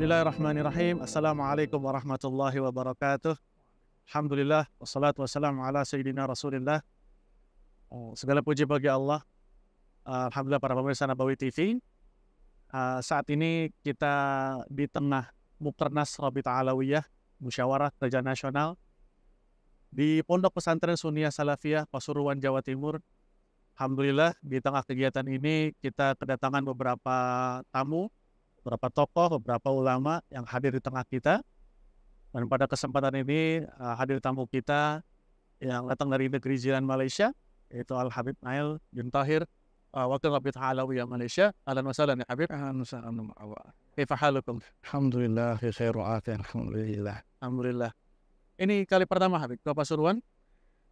Bismillahirrahmanirrahim. Assalamualaikum warahmatullahi wabarakatuh. Alhamdulillah wassalatu wassalamu ala sayyidina Rasulillah. Oh, segala puji bagi Allah. Ah, Alhamdulillah para pemirsa Nabawi TV. Ah, saat ini kita di tengah Mukernas Rabi Ta'alawiyah, Musyawarah Kerja Nasional, di Pondok Pesantren Sunia Salafiyah, Pasuruan, Jawa Timur. Alhamdulillah, di tengah kegiatan ini kita kedatangan beberapa tamu beberapa tokoh, beberapa ulama yang hadir di tengah kita. Dan pada kesempatan ini uh, hadir tamu kita yang datang dari negeri jiran Malaysia, yaitu Al Habib Nail bin Tahir, uh, wakil Habib yang Malaysia. Alan wasalan ya Habib. Alan wasalan Alhamdulillah, fi Alhamdulillah. Alhamdulillah. Ini kali pertama Habib ke Pasuruan?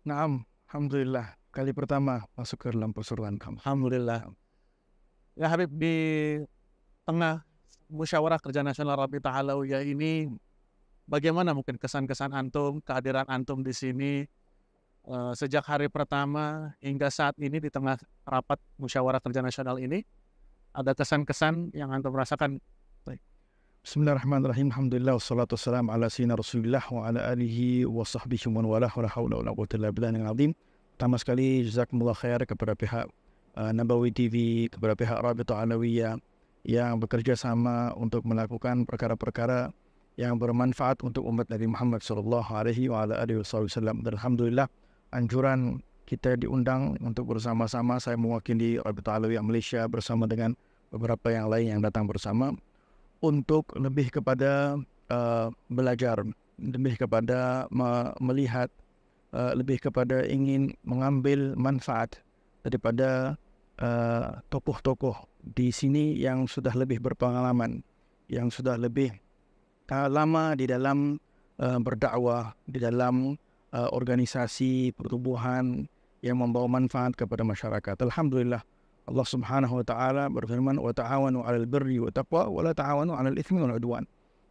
Naam, Alhamdulillah. Kali pertama masuk ke dalam Pasuruan. Alhamdulillah. Ya Habib, di tengah musyawarah kerja nasional Rabi Tahalawiya ini bagaimana mungkin kesan-kesan antum kehadiran antum di sini eh, sejak hari pertama hingga saat ini di tengah rapat musyawarah kerja nasional ini ada kesan-kesan yang antum rasakan Bismillahirrahmanirrahim. Alhamdulillah wassalatu wassalamu ala sayyidina Rasulillah wa ala alihi wa sahbihi wa wala wa haula wa la quwwata illa billahil azim. Pertama sekali jazakumullah khair kepada pihak uh, Nabawi TV kepada pihak Rabi Ta'alawiyah yang bekerja sama untuk melakukan perkara-perkara yang bermanfaat untuk umat Nabi Muhammad sallallahu alaihi wa wasallam. Alhamdulillah anjuran kita diundang untuk bersama-sama saya mewakili Rabita Alawi Malaysia bersama dengan beberapa yang lain yang datang bersama untuk lebih kepada uh, belajar lebih kepada melihat uh, lebih kepada ingin mengambil manfaat daripada uh, tokoh-tokoh di sini yang sudah lebih berpengalaman, yang sudah lebih ah, lama di dalam uh, berdakwah, di dalam uh, organisasi pertubuhan yang membawa manfaat kepada masyarakat. Alhamdulillah. Allah Subhanahu wa taala berfirman wa ta'awanu al birri wa taqwa wa la ta'awanu al itsmi wal 'udwan.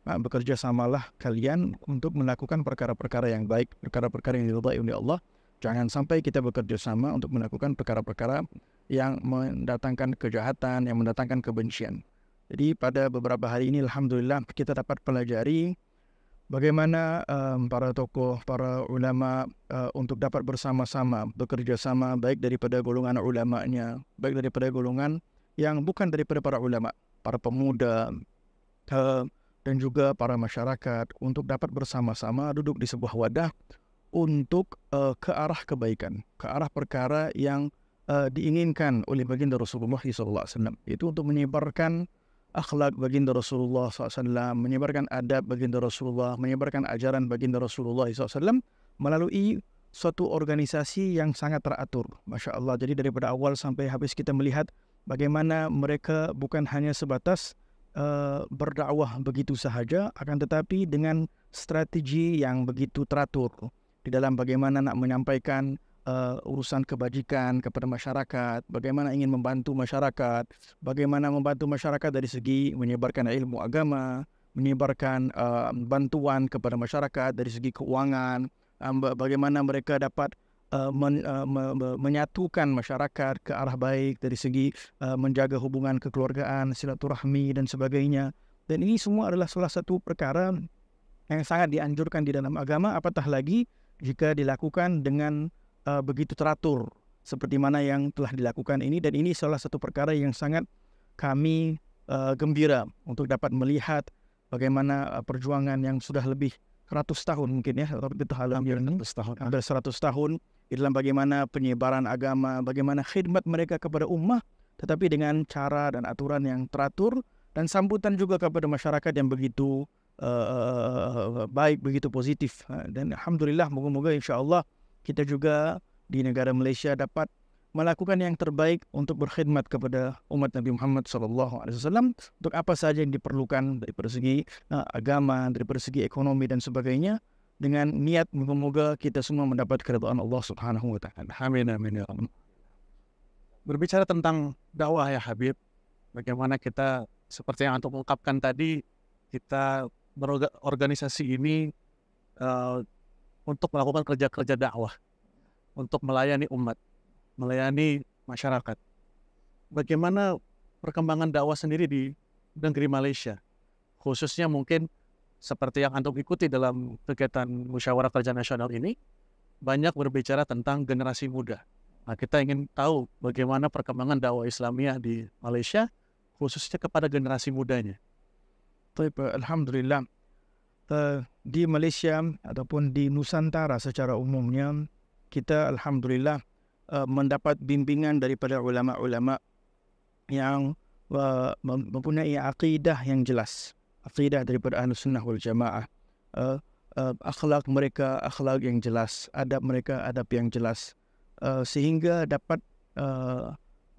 Nah, bekerja samalah kalian untuk melakukan perkara-perkara yang baik, perkara-perkara yang diridai oleh Allah. Jangan sampai kita bekerjasama untuk melakukan perkara-perkara yang mendatangkan kejahatan, yang mendatangkan kebencian. Jadi pada beberapa hari ini, Alhamdulillah, kita dapat pelajari bagaimana um, para tokoh, para ulama uh, untuk dapat bersama-sama, bekerjasama, baik daripada golongan ulama'nya, baik daripada golongan yang bukan daripada para ulama, para pemuda, eh, dan juga para masyarakat untuk dapat bersama-sama duduk di sebuah wadah untuk uh, ke arah kebaikan, ke arah perkara yang uh, diinginkan oleh baginda Rasulullah SAW. Itu untuk menyebarkan akhlak baginda Rasulullah SAW, menyebarkan adab baginda Rasulullah, menyebarkan ajaran baginda Rasulullah SAW melalui suatu organisasi yang sangat teratur. Masya Allah, jadi daripada awal sampai habis kita melihat bagaimana mereka bukan hanya sebatas Uh, berdakwah begitu sahaja akan tetapi dengan strategi yang begitu teratur di dalam bagaimana nak menyampaikan uh, urusan kebajikan kepada masyarakat, bagaimana ingin membantu masyarakat, bagaimana membantu masyarakat dari segi menyebarkan ilmu agama, menyebarkan uh, bantuan kepada masyarakat dari segi keuangan, um, bagaimana mereka dapat uh, men, uh, me, me, menyatukan masyarakat ke arah baik dari segi uh, menjaga hubungan kekeluargaan, silaturahmi dan sebagainya. Dan ini semua adalah salah satu perkara yang sangat dianjurkan di dalam agama apatah lagi jika dilakukan dengan uh, begitu teratur seperti mana yang telah dilakukan ini dan ini salah satu perkara yang sangat kami uh, gembira untuk dapat melihat bagaimana uh, perjuangan yang sudah lebih 100 tahun mungkin ya atau itu hal hampir 100 tahun hampir 100 tahun dalam bagaimana penyebaran agama bagaimana khidmat mereka kepada ummah tetapi dengan cara dan aturan yang teratur dan sambutan juga kepada masyarakat yang begitu Eh, eh, baik begitu positif ha, dan alhamdulillah moga-moga insyaallah kita juga di negara Malaysia dapat melakukan yang terbaik untuk berkhidmat kepada umat Nabi Muhammad sallallahu alaihi wasallam untuk apa saja yang diperlukan dari persegi eh, agama dari persegi ekonomi dan sebagainya dengan niat moga-moga kita semua mendapat keridhaan Allah Subhanahu wa taala. Amin amin ya rabbal Berbicara tentang dakwah ya Habib, bagaimana kita seperti yang antum ungkapkan tadi, kita berorganisasi ini uh, untuk melakukan kerja-kerja dakwah, untuk melayani umat, melayani masyarakat. Bagaimana perkembangan dakwah sendiri di negeri Malaysia, khususnya mungkin seperti yang antum ikuti dalam kegiatan musyawarah kerja nasional ini, banyak berbicara tentang generasi muda. Nah, kita ingin tahu bagaimana perkembangan dakwah islamiah di Malaysia, khususnya kepada generasi mudanya. Taib, Alhamdulillah eh, di Malaysia ataupun di Nusantara secara umumnya kita Alhamdulillah eh, mendapat bimbingan daripada ulama-ulama yang eh, mempunyai aqidah yang jelas aqidah daripada Ahlus Sunnah wal Jamaah akhlak mereka akhlak yang jelas adab mereka adab yang jelas sehingga dapat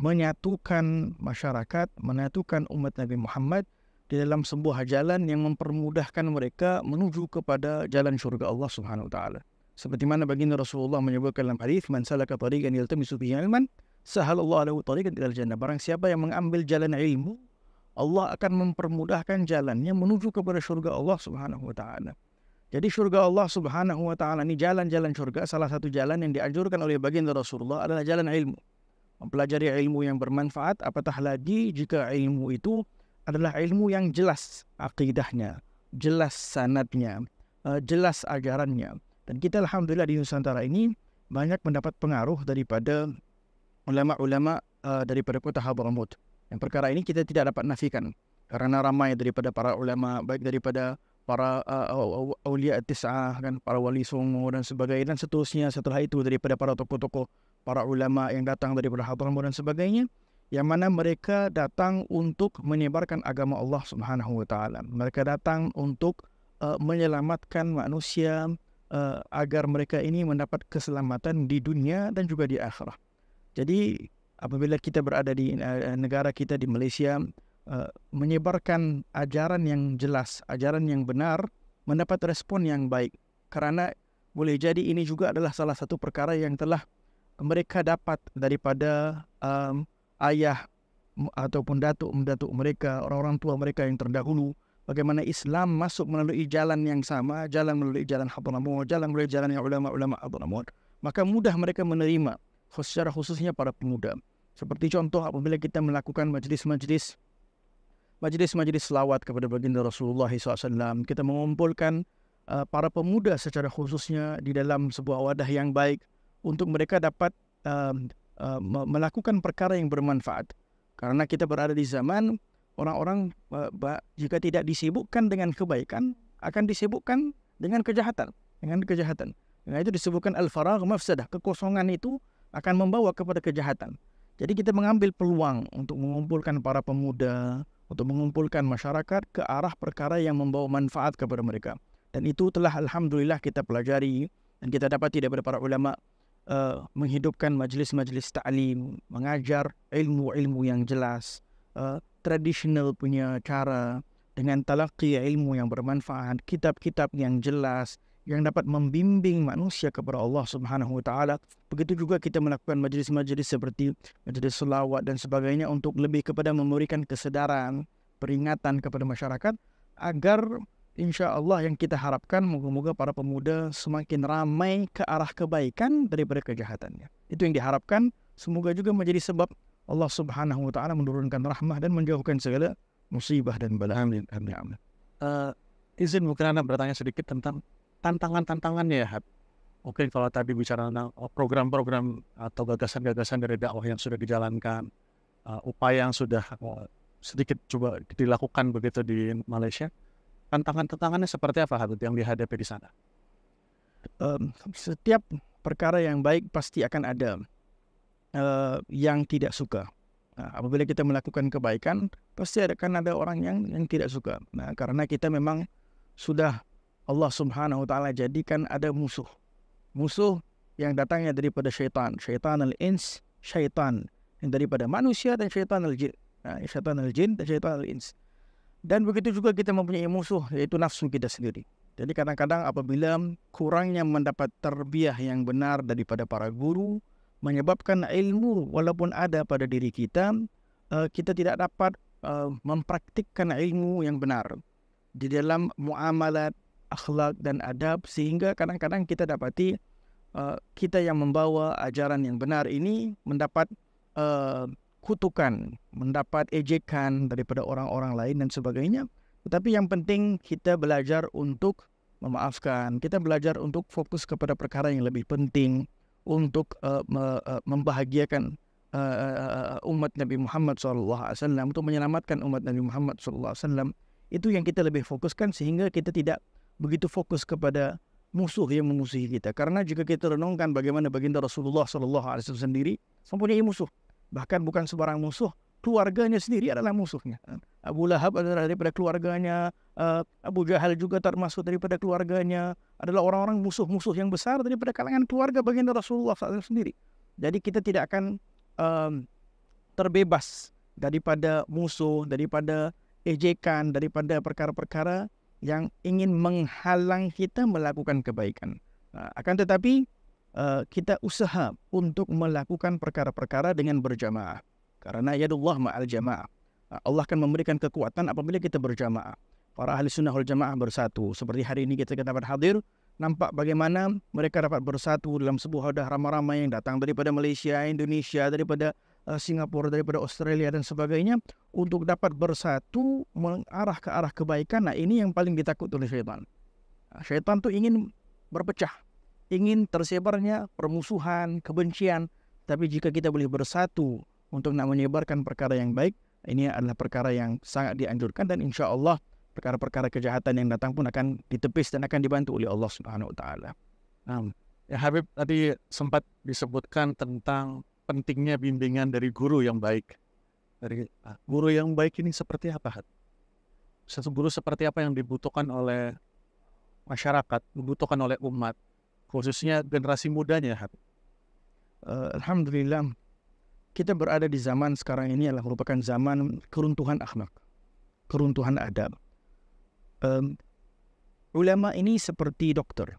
menyatukan masyarakat menyatukan umat Nabi Muhammad di dalam sebuah jalan yang mempermudahkan mereka menuju kepada jalan syurga Allah Subhanahu wa taala. Seperti mana baginda Rasulullah menyebutkan dalam hadis man salaka tariqan yaltamisu fihi ilman sahala Allah lahu tariqan ila jannah. Barang siapa yang mengambil jalan ilmu, Allah akan mempermudahkan jalannya menuju kepada syurga Allah Subhanahu wa taala. Jadi syurga Allah Subhanahu wa taala ini jalan-jalan syurga salah satu jalan yang dianjurkan oleh baginda Rasulullah adalah jalan ilmu. Mempelajari ilmu yang bermanfaat apatah lagi jika ilmu itu adalah ilmu yang jelas akidahnya, jelas sanatnya, eh, jelas ajarannya. Dan kita alhamdulillah di Nusantara ini banyak mendapat pengaruh daripada ulama-ulama eh, daripada kota Habramut. Yang perkara ini kita tidak dapat nafikan kerana ramai daripada para ulama baik daripada para eh, awliya uh, tis'ah kan para wali songo dan sebagainya dan seterusnya setelah itu daripada para tokoh-tokoh para ulama yang datang daripada Hadramaut dan sebagainya yang mana mereka datang untuk menyebarkan agama Allah Subhanahu wa taala. Mereka datang untuk uh, menyelamatkan manusia uh, agar mereka ini mendapat keselamatan di dunia dan juga di akhirat. Jadi apabila kita berada di uh, negara kita di Malaysia uh, menyebarkan ajaran yang jelas, ajaran yang benar mendapat respon yang baik kerana boleh jadi ini juga adalah salah satu perkara yang telah mereka dapat daripada um, ayah ataupun datuk datuk mereka, orang-orang tua mereka yang terdahulu, bagaimana Islam masuk melalui jalan yang sama, jalan melalui jalan Hadramaut, jalan melalui jalan yang ulama-ulama Hadramaut, maka mudah mereka menerima secara khususnya para pemuda. Seperti contoh apabila kita melakukan majlis-majlis majlis-majlis selawat kepada baginda Rasulullah SAW, kita mengumpulkan uh, para pemuda secara khususnya di dalam sebuah wadah yang baik untuk mereka dapat uh, uh, melakukan perkara yang bermanfaat. Karena kita berada di zaman orang-orang uh, jika tidak disibukkan dengan kebaikan akan disibukkan dengan kejahatan, dengan kejahatan. Nah, itu disebutkan al-faragh mafsadah, kekosongan itu akan membawa kepada kejahatan. Jadi kita mengambil peluang untuk mengumpulkan para pemuda, untuk mengumpulkan masyarakat ke arah perkara yang membawa manfaat kepada mereka. Dan itu telah alhamdulillah kita pelajari dan kita dapat tidak daripada para ulama uh, menghidupkan majlis-majlis ta'lim, mengajar ilmu-ilmu yang jelas, uh, traditional punya cara dengan talaqi ilmu yang bermanfaat, kitab-kitab yang jelas yang dapat membimbing manusia kepada Allah Subhanahu wa taala. Begitu juga kita melakukan majlis-majlis seperti majlis selawat dan sebagainya untuk lebih kepada memberikan kesedaran, peringatan kepada masyarakat agar Insya Allah yang kita harapkan moga-moga para pemuda semakin ramai ke arah kebaikan daripada kejahatannya. Itu yang diharapkan. Semoga juga menjadi sebab Allah Subhanahu Wa Taala menurunkan rahmah dan menjauhkan segala musibah dan bala. Amin. Amin. Amin. Uh, izin mungkin anda bertanya sedikit tentang tantangan-tantangannya ya. Oke, kalau tadi bicara tentang oh, program-program atau gagasan-gagasan dari dakwah yang sudah dijalankan, uh, upaya yang sudah uh, sedikit coba dilakukan begitu di Malaysia tantangan-tantangannya seperti apa Habib yang dihadapi di sana? Um, setiap perkara yang baik pasti akan ada uh, yang tidak suka. Nah, apabila kita melakukan kebaikan, pasti akan ada orang yang yang tidak suka. Nah, karena kita memang sudah Allah Subhanahu wa taala jadikan ada musuh. Musuh yang datangnya daripada syaitan, syaitan al-ins, syaitan yang daripada manusia dan syaitan al-jin. Nah, syaitan al-jin dan syaitan al-ins. Dan begitu juga kita mempunyai musuh iaitu nafsu kita sendiri. Jadi kadang-kadang apabila kurangnya mendapat terbiah yang benar daripada para guru menyebabkan ilmu walaupun ada pada diri kita eh, kita tidak dapat eh, mempraktikkan ilmu yang benar di dalam muamalat, akhlak dan adab sehingga kadang-kadang kita dapati eh, kita yang membawa ajaran yang benar ini mendapat kutukan, mendapat ejekan daripada orang-orang lain dan sebagainya. Tetapi yang penting kita belajar untuk memaafkan. Kita belajar untuk fokus kepada perkara yang lebih penting untuk uh, me uh, membahagiakan uh, umat Nabi Muhammad SAW untuk menyelamatkan umat Nabi Muhammad SAW itu yang kita lebih fokuskan sehingga kita tidak begitu fokus kepada musuh yang memusuhi kita. Karena jika kita renungkan bagaimana baginda Rasulullah SAW sendiri mempunyai musuh bahkan bukan sebarang musuh keluarganya sendiri adalah musuhnya Abu Lahab adalah daripada keluarganya eh, Abu Jahal juga termasuk daripada keluarganya adalah orang-orang musuh-musuh yang besar daripada kalangan keluarga baginda Rasulullah SAW sendiri jadi kita tidak akan um, terbebas daripada musuh daripada ejekan daripada perkara-perkara yang ingin menghalang kita melakukan kebaikan akan tetapi Eh, kita usaha untuk melakukan perkara-perkara dengan berjamaah. Karena ya Allah ma'al jamaah. Eh, Allah akan memberikan kekuatan apabila kita berjamaah. Para ahli sunnah wal jamaah bersatu. Seperti hari ini kita dapat hadir, nampak bagaimana mereka dapat bersatu dalam sebuah hadah ramai-ramai yang datang daripada Malaysia, Indonesia, daripada eh, Singapura, daripada Australia dan sebagainya untuk dapat bersatu mengarah ke arah kebaikan. Nah ini yang paling ditakut oleh syaitan. Syaitan tuh ingin berpecah, ingin tersebarnya permusuhan, kebencian. Tapi jika kita boleh bersatu untuk nak menyebarkan perkara yang baik, ini adalah perkara yang sangat dianjurkan dan insya Allah perkara-perkara kejahatan yang datang pun akan ditepis dan akan dibantu oleh Allah Subhanahu Wa Taala. Ya Habib tadi sempat disebutkan tentang pentingnya bimbingan dari guru yang baik. Dari ah, guru yang baik ini seperti apa? Satu guru seperti apa yang dibutuhkan oleh masyarakat, dibutuhkan oleh umat khususnya generasi mudanya. Uh, Alhamdulillah, kita berada di zaman sekarang ini adalah merupakan zaman keruntuhan akhlak, keruntuhan adab. Um, ulama ini seperti dokter.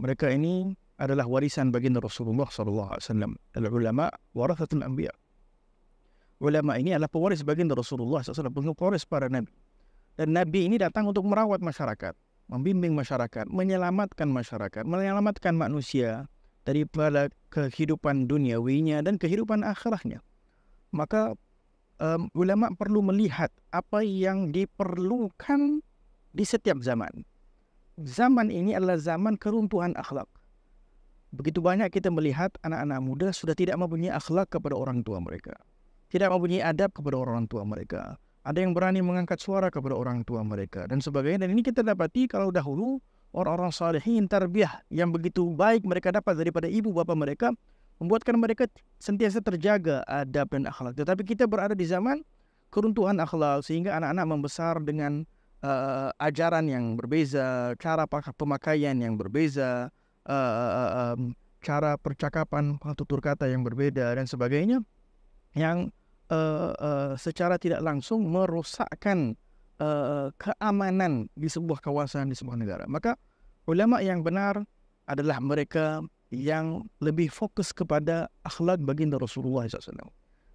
Mereka ini adalah warisan baginda Rasulullah sallallahu alaihi wasallam. Ulama warathatul anbiya. Ulama ini adalah pewaris baginda Rasulullah sallallahu alaihi wasallam, pewaris para nabi. Dan nabi ini datang untuk merawat masyarakat membimbing masyarakat, menyelamatkan masyarakat, menyelamatkan manusia daripada kehidupan duniawinya dan kehidupan akhirahnya. Maka um, ulama perlu melihat apa yang diperlukan di setiap zaman. Zaman ini adalah zaman keruntuhan akhlak. Begitu banyak kita melihat anak-anak muda sudah tidak mempunyai akhlak kepada orang tua mereka. Tidak mempunyai adab kepada orang tua mereka ada yang berani mengangkat suara kepada orang tua mereka dan sebagainya dan ini kita dapati kalau dahulu orang-orang salihin tarbiyah yang begitu baik mereka dapat daripada ibu bapa mereka membuatkan mereka sentiasa terjaga adab dan akhlak tetapi kita berada di zaman keruntuhan akhlak sehingga anak-anak membesar dengan uh, ajaran yang berbeza cara pemakaian yang berbeza uh, uh, um, cara percakapan tutur kata yang berbeda dan sebagainya yang uh, secara tidak langsung merosakkan uh, keamanan di sebuah kawasan di sebuah negara. Maka ulama yang benar adalah mereka yang lebih fokus kepada akhlak baginda Rasulullah SAW.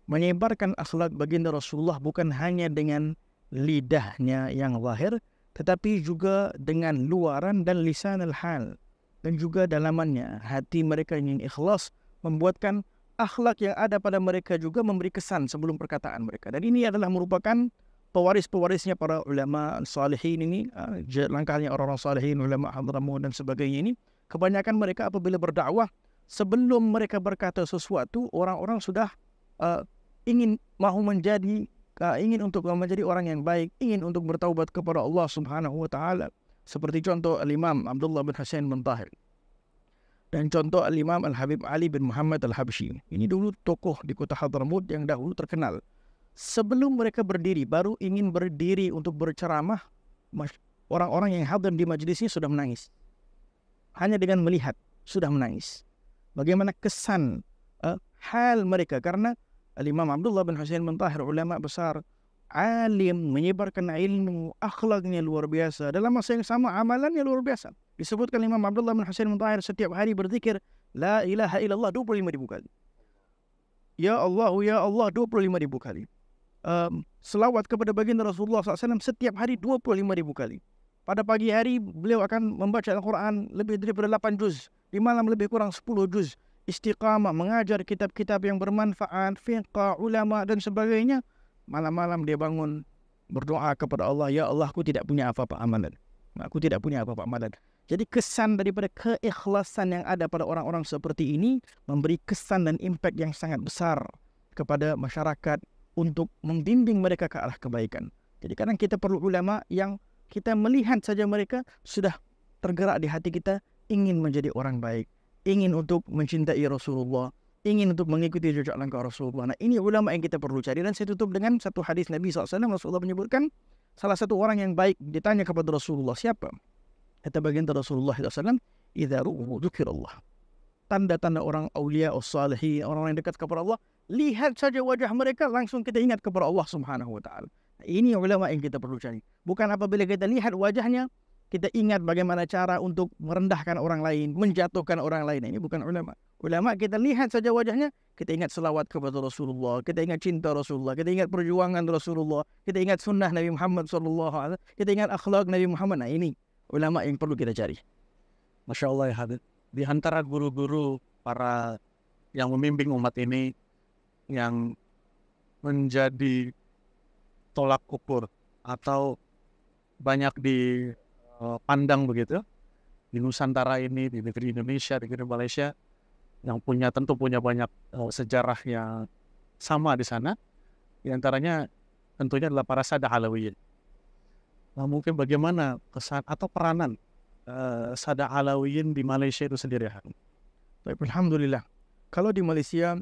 Menyebarkan akhlak baginda Rasulullah bukan hanya dengan lidahnya yang lahir, tetapi juga dengan luaran dan lisan al-hal. Dan juga dalamannya, hati mereka yang ikhlas membuatkan akhlak yang ada pada mereka juga memberi kesan sebelum perkataan mereka. Dan ini adalah merupakan pewaris-pewarisnya para ulama salihin ini, eh, langkahnya orang-orang salihin, ulama hadramu dan sebagainya ini. Kebanyakan mereka apabila berdakwah sebelum mereka berkata sesuatu, orang-orang sudah uh, ingin mahu menjadi uh, ingin untuk menjadi orang yang baik, ingin untuk bertaubat kepada Allah Subhanahu wa taala. Seperti contoh Imam Abdullah bin Hasan bin Tahir. Dan contoh Al-Imam Al-Habib Ali bin Muhammad Al-Habshi. Ini dulu tokoh di kota Hadramut yang dahulu terkenal. Sebelum mereka berdiri, baru ingin berdiri untuk berceramah, orang-orang yang hadir di majlisnya sudah menangis. Hanya dengan melihat, sudah menangis. Bagaimana kesan uh, hal mereka? Karena Al-Imam Abdullah bin Hussein bin Tahir, ulama besar, alim, menyebarkan ilmu, akhlaknya luar biasa. Dalam masa yang sama, amalannya luar biasa disebutkan Imam Abdullah bin Husain bin Tahir setiap hari berzikir la ilaha illallah ribu kali. Ya Allah, oh ya Allah ribu kali. Um, selawat kepada baginda Rasulullah SAW setiap hari ribu kali. Pada pagi hari beliau akan membaca Al-Quran lebih daripada 8 juz, di malam lebih kurang 10 juz. Istiqamah mengajar kitab-kitab yang bermanfaat, fiqh, ulama dan sebagainya. Malam-malam dia bangun berdoa kepada Allah, ya Allah, aku tidak punya apa-apa amalan. Aku tidak punya apa-apa amalan. Jadi kesan daripada keikhlasan yang ada pada orang-orang seperti ini memberi kesan dan impak yang sangat besar kepada masyarakat untuk membimbing mereka ke arah kebaikan. Jadi kadang kita perlu ulama yang kita melihat saja mereka sudah tergerak di hati kita ingin menjadi orang baik, ingin untuk mencintai Rasulullah, ingin untuk mengikuti jejak langkah Rasulullah. Nah, ini ulama yang kita perlu cari dan saya tutup dengan satu hadis Nabi SAW Rasulullah menyebutkan salah satu orang yang baik ditanya kepada Rasulullah siapa? Kata baginda Rasulullah SAW, Iza ru'uhu dukir Allah. Tanda-tanda orang awliya, salihi, orang yang dekat kepada Allah, lihat saja wajah mereka, langsung kita ingat kepada Allah Subhanahu Wa Taala. Ini ulama yang kita perlu cari. Bukan apabila kita lihat wajahnya, kita ingat bagaimana cara untuk merendahkan orang lain, menjatuhkan orang lain. Ini bukan ulama. Ulama kita lihat saja wajahnya, kita ingat selawat kepada Rasulullah, kita ingat cinta Rasulullah, kita ingat perjuangan Rasulullah, kita ingat sunnah Nabi Muhammad SAW, kita ingat akhlak Nabi Muhammad. Nah ini ulama yang perlu kita cari. Masya Allah ya Habib. Di antara guru-guru para yang memimpin umat ini yang menjadi tolak ukur atau banyak dipandang eh, begitu di Nusantara ini, di negeri Indonesia, di negeri Malaysia yang punya tentu punya banyak eh, sejarah yang sama di sana. Di antaranya tentunya adalah para Sadah Alawiyin. Nah, mungkin bagaimana kesan atau peranan uh, Sada Alawiyin di Malaysia itu sendiri, Baik, Alhamdulillah. Kalau di Malaysia,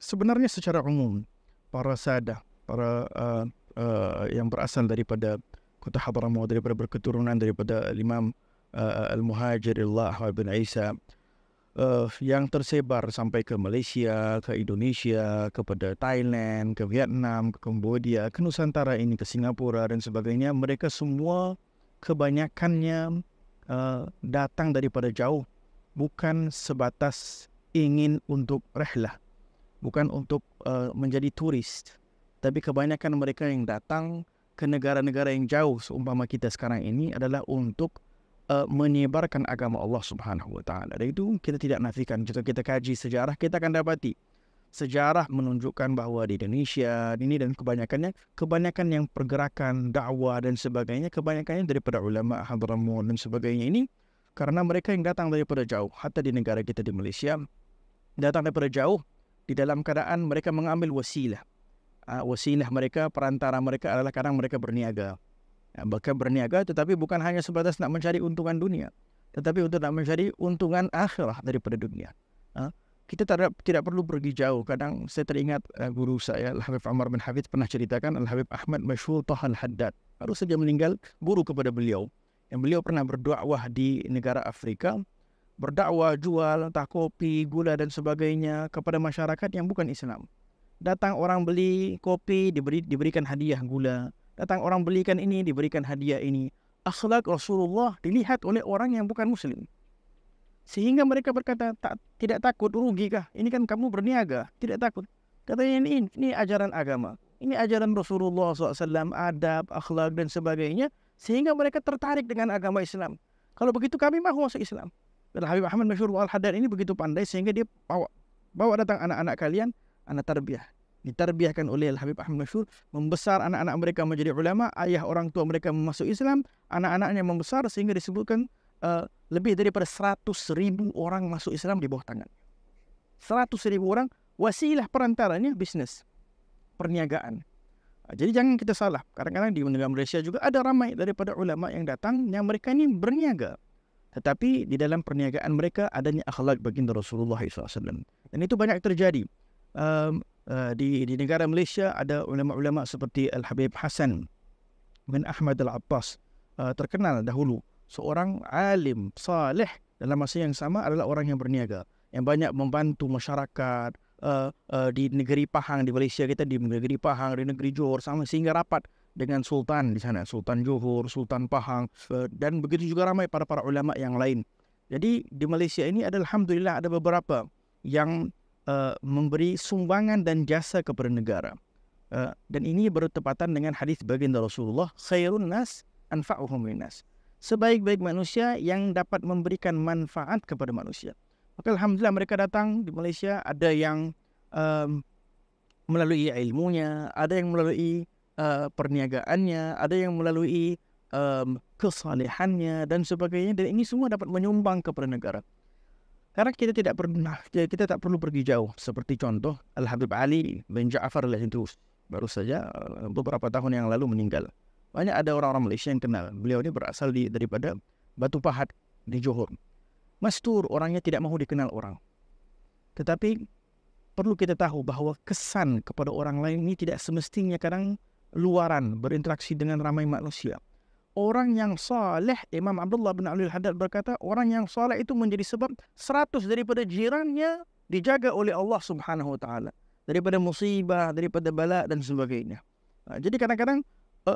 sebenarnya secara umum, para Sada, para uh, uh, yang berasal daripada kota Habramu, daripada berketurunan, daripada Imam uh, Al-Muhajirillah, Ibn Isa, uh, yang tersebar sampai ke Malaysia, ke Indonesia, kepada Thailand, ke Vietnam, ke Cambodia, ke Nusantara ini, ke Singapura dan sebagainya, mereka semua kebanyakannya uh, datang daripada jauh, bukan sebatas ingin untuk rehlah, bukan untuk uh, menjadi turis, tapi kebanyakan mereka yang datang ke negara-negara yang jauh, seumpama kita sekarang ini adalah untuk uh, menyebarkan agama Allah Subhanahu Wa Taala. Dari itu kita tidak nafikan. Jika kita kaji sejarah, kita akan dapati sejarah menunjukkan bahawa di Indonesia ini dan kebanyakannya kebanyakan yang pergerakan dakwah dan sebagainya kebanyakannya daripada ulama hadramun dan sebagainya ini karena mereka yang datang daripada jauh hatta di negara kita di Malaysia datang daripada jauh di dalam keadaan mereka mengambil wasilah uh, wasilah mereka perantara mereka adalah kadang mereka berniaga bahkan berniaga tetapi bukan hanya sebatas nak mencari untungan dunia tetapi untuk nak mencari untungan akhirah daripada dunia ha? kita tidak tidak perlu pergi jauh kadang saya teringat eh, guru saya Al Habib Ammar bin Hafiz pernah ceritakan Al Habib Ahmad Mashhul Tahal Haddad baru saja meninggal guru kepada beliau yang beliau pernah berdakwah di negara Afrika berdakwah jual tak kopi gula dan sebagainya kepada masyarakat yang bukan Islam datang orang beli kopi diberi diberikan hadiah gula datang orang belikan ini, diberikan hadiah ini. Akhlak Rasulullah dilihat oleh orang yang bukan Muslim. Sehingga mereka berkata, tak, tidak takut rugikah? Ini kan kamu berniaga, tidak takut. Katanya ini, ini ajaran agama. Ini ajaran Rasulullah SAW, adab, akhlak dan sebagainya. Sehingga mereka tertarik dengan agama Islam. Kalau begitu kami mahu masuk Islam. Dan Habib Ahmad Masyur Al-Haddad ini begitu pandai sehingga dia bawa, bawa datang anak-anak kalian, anak terbiah ditarbiahkan oleh Al-Habib Ahmad Mashur membesar anak-anak mereka menjadi ulama ayah orang tua mereka masuk Islam anak-anaknya membesar sehingga disebutkan uh, lebih daripada seratus ribu orang masuk Islam di bawah tangan seratus ribu orang wasilah perantaranya bisnes perniagaan ah, jadi jangan kita salah. Kadang-kadang di negara Malaysia juga ada ramai daripada ulama yang datang yang mereka ini berniaga. Tetapi di dalam perniagaan mereka adanya akhlak baginda Rasulullah SAW. Dan itu banyak terjadi. Eh, di di negara Malaysia ada ulama-ulama seperti Al Habib Hasan bin Ahmad Al Abbas uh, terkenal dahulu seorang alim saleh dalam masa yang sama adalah orang yang berniaga yang banyak membantu masyarakat uh, uh, di negeri Pahang di Malaysia kita di negeri Pahang di negeri Johor sama sehingga rapat dengan sultan di sana sultan Johor sultan Pahang uh, dan begitu juga ramai para para ulama yang lain jadi di Malaysia ini ada alhamdulillah ada beberapa yang uh, memberi sumbangan dan jasa kepada negara. Uh, dan ini bertepatan dengan hadis baginda Rasulullah, khairun nas anfa'uhum linnas. Sebaik-baik manusia yang dapat memberikan manfaat kepada manusia. Maka alhamdulillah mereka datang di Malaysia ada yang um, melalui ilmunya, ada yang melalui uh, perniagaannya, ada yang melalui um, kesalehannya dan sebagainya dan ini semua dapat menyumbang kepada negara. Karena kita tidak pernah, kita tak perlu pergi jauh. Seperti contoh Al-Habib Ali bin Ja'far al terus baru saja eh, beberapa tahun yang lalu meninggal. Banyak ada orang-orang Malaysia yang kenal. Beliau ini berasal di, daripada Batu Pahat di Johor. Mastur, orangnya tidak mahu dikenal orang. Tetapi perlu kita tahu bahawa kesan kepada orang lain ini tidak semestinya kadang luaran berinteraksi dengan ramai manusia orang yang saleh Imam Abdullah bin Alul Haddad berkata orang yang saleh itu menjadi sebab seratus daripada jirannya dijaga oleh Allah Subhanahu wa taala daripada musibah daripada bala dan sebagainya ha, jadi kadang-kadang e,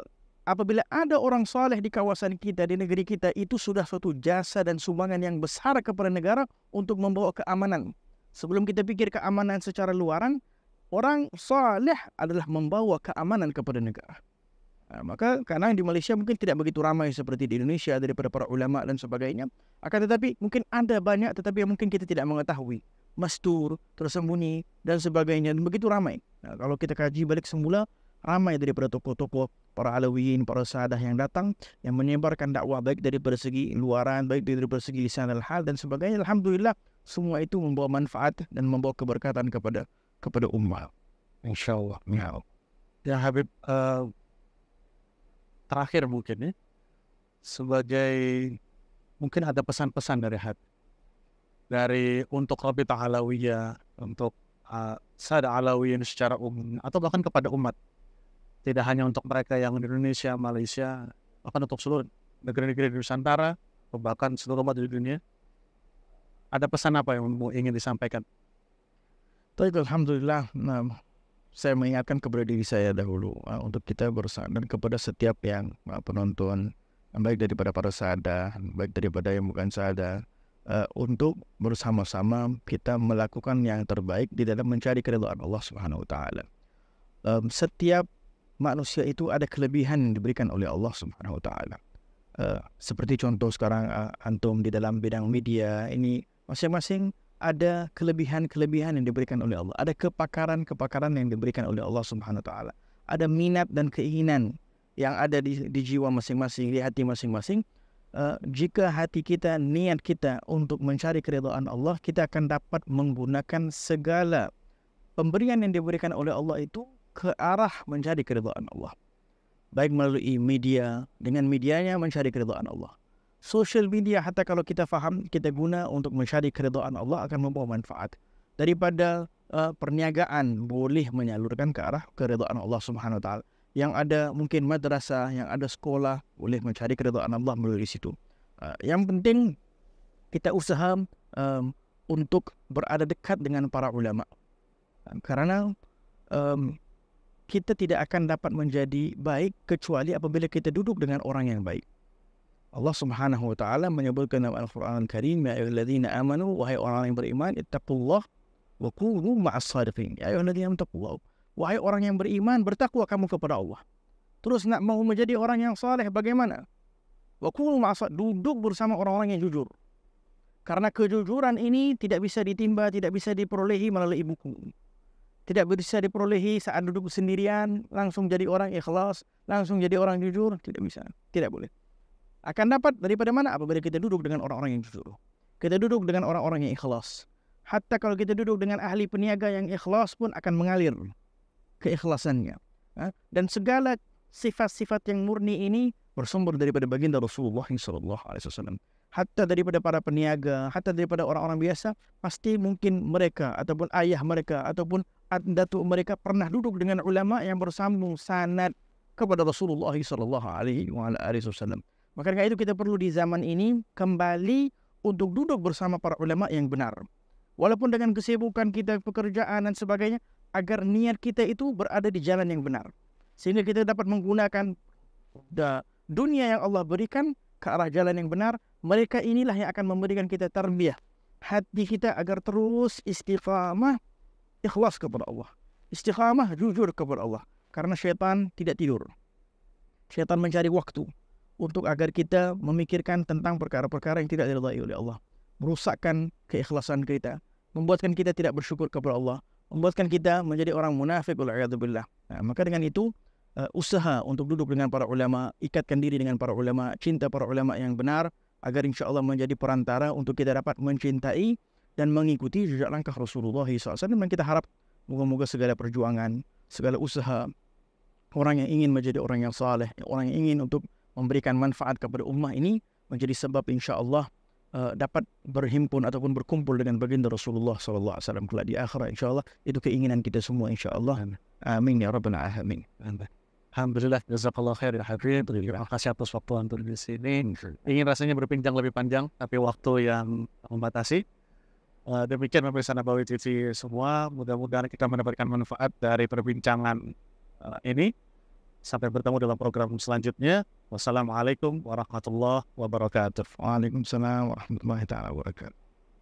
apabila ada orang saleh di kawasan kita di negeri kita itu sudah suatu jasa dan sumbangan yang besar kepada negara untuk membawa keamanan sebelum kita pikir keamanan secara luaran orang saleh adalah membawa keamanan kepada negara Ha, maka karena di Malaysia mungkin tidak begitu ramai seperti di Indonesia daripada para ulama dan sebagainya. Akan tetapi mungkin ada banyak tetapi mungkin kita tidak mengetahui. Mastur, tersembunyi dan sebagainya. Begitu ramai. Nah, ha, kalau kita kaji balik semula, ramai daripada tokoh-tokoh para alawiyin, para sadah yang datang yang menyebarkan dakwah baik dari persegi luaran, baik dari persegi lisan dan hal dan sebagainya. Alhamdulillah semua itu membawa manfaat dan membawa keberkatan kepada kepada umat. Insyaallah. Ya Habib, uh, terakhir mungkin ya sebagai mungkin ada pesan-pesan dari hati dari untuk Rabi ah, Alawiyah untuk uh, Sada Alawiyin secara umum atau bahkan kepada umat tidak hanya untuk mereka yang di Indonesia, Malaysia, bahkan untuk seluruh negeri-negeri di Nusantara, bahkan seluruh umat di dunia. Ada pesan apa yang ingin disampaikan? Baik, Alhamdulillah. Nah, saya mengingatkan kepada diri saya dahulu uh, untuk kita dan kepada setiap yang uh, penonton baik daripada para sada baik daripada yang bukan sada uh, untuk bersama-sama kita melakukan yang terbaik di dalam mencari keridhaan Allah Subhanahu Wataala. Um, setiap manusia itu ada kelebihan yang diberikan oleh Allah Subhanahu Wataala. Uh, seperti contoh sekarang uh, antum di dalam bidang media ini masing-masing ada kelebihan-kelebihan yang diberikan oleh Allah, ada kepakaran-kepakaran yang diberikan oleh Allah Subhanahu wa taala. Ada minat dan keinginan yang ada di, di jiwa masing-masing, di hati masing-masing. Uh, jika hati kita, niat kita untuk mencari keridhaan Allah, kita akan dapat menggunakan segala pemberian yang diberikan oleh Allah itu ke arah mencari keridhaan Allah. Baik melalui media, dengan medianya mencari keridhaan Allah social media hatta kalau kita faham kita guna untuk mencari keridhaan Allah akan membawa manfaat daripada uh, perniagaan boleh menyalurkan ke arah keridhaan Allah Subhanahu yang ada mungkin madrasah yang ada sekolah boleh mencari keridhaan Allah melalui situ uh, yang penting kita usaha um, untuk berada dekat dengan para ulama kerana um, kita tidak akan dapat menjadi baik kecuali apabila kita duduk dengan orang yang baik Allah Subhanahu wa taala menyebutkan dalam Al-Quran Karim ya ayyuhallazina amanu wahai orang yang beriman ittaqullah wa kunu ma'as sadiqin ya ayyuhallazina amtaqullah wahai orang yang beriman bertakwa kamu kepada Allah terus nak mau menjadi orang yang saleh bagaimana wa kunu ma'as duduk bersama orang-orang yang jujur karena kejujuran ini tidak bisa ditimba tidak bisa diperolehi melalui buku tidak bisa diperolehi saat duduk sendirian langsung jadi orang ikhlas langsung jadi orang jujur tidak bisa tidak boleh akan dapat daripada mana apabila kita duduk dengan orang-orang yang jujur. Kita duduk dengan orang-orang yang ikhlas. Hatta kalau kita duduk dengan ahli peniaga yang ikhlas pun akan mengalir keikhlasannya. Ha? Dan segala sifat-sifat yang murni ini bersumber daripada baginda Rasulullah sallallahu alaihi wasallam. Hatta daripada para peniaga, hatta daripada orang-orang biasa, pasti mungkin mereka ataupun ayah mereka ataupun datuk mereka pernah duduk dengan ulama yang bersambung sanad kepada Rasulullah sallallahu alaihi wasallam. Maka dengan itu kita perlu di zaman ini kembali untuk duduk bersama para ulama yang benar. Walaupun dengan kesibukan kita pekerjaan dan sebagainya, agar niat kita itu berada di jalan yang benar. Sehingga kita dapat menggunakan dunia yang Allah berikan ke arah jalan yang benar. Mereka inilah yang akan memberikan kita terbiah. Hati kita agar terus istiqamah ikhlas kepada Allah. Istiqamah jujur kepada Allah. Karena syaitan tidak tidur. Syaitan mencari waktu untuk agar kita memikirkan tentang perkara-perkara yang tidak diridhai oleh Allah. Merusakkan keikhlasan kita. Membuatkan kita tidak bersyukur kepada Allah. Membuatkan kita menjadi orang munafik. Nah, maka dengan itu, eh, usaha untuk duduk dengan para ulama, ikatkan diri dengan para ulama, cinta para ulama yang benar, agar insya Allah menjadi perantara untuk kita dapat mencintai dan mengikuti jejak langkah Rasulullah SAW. Dan kita harap moga-moga segala perjuangan, segala usaha, orang yang ingin menjadi orang yang saleh, orang yang ingin untuk memberikan manfaat kepada ummah ini menjadi sebab insya-Allah uh, dapat berhimpun ataupun berkumpul dengan baginda Rasulullah sallallahu alaihi wasallam kelak di akhirat insya-Allah itu keinginan kita semua insya-Allah amin ya rabbal alamin Alhamdulillah, jazakallah khair ya hadirin. Terima kasih atas waktu anda di sini. Ingin rasanya berpanjang lebih panjang, tapi waktu yang membatasi. Uh, demikian pemirsa Nabawi TV semua. Mudah-mudahan kita mendapatkan manfaat dari perbincangan uh, ini. Sampai bertemu dalam program selanjutnya. Wassalamualaikum warahmatullahi wabarakatuh. Waalaikumsalam warahmatullahi wabarakatuh.